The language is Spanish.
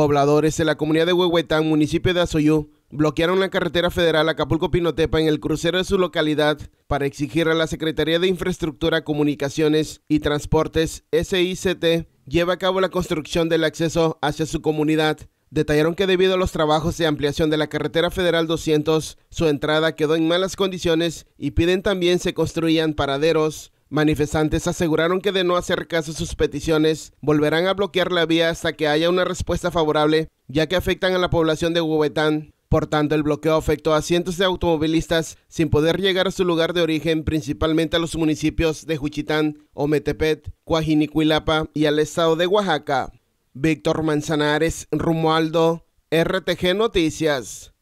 Pobladores de la comunidad de Huehuetán, municipio de Azoyú, bloquearon la carretera federal Acapulco-Pinotepa en el crucero de su localidad para exigir a la Secretaría de Infraestructura, Comunicaciones y Transportes, SICT, lleve a cabo la construcción del acceso hacia su comunidad. Detallaron que debido a los trabajos de ampliación de la carretera federal 200, su entrada quedó en malas condiciones y piden también se construyan paraderos Manifestantes aseguraron que de no hacer caso a sus peticiones, volverán a bloquear la vía hasta que haya una respuesta favorable, ya que afectan a la población de Huehuetán. Por tanto, el bloqueo afectó a cientos de automovilistas sin poder llegar a su lugar de origen, principalmente a los municipios de Juchitán, Ometepet, Cuajinicuilapa y al estado de Oaxaca. Víctor Manzanares, Rumualdo, RTG Noticias.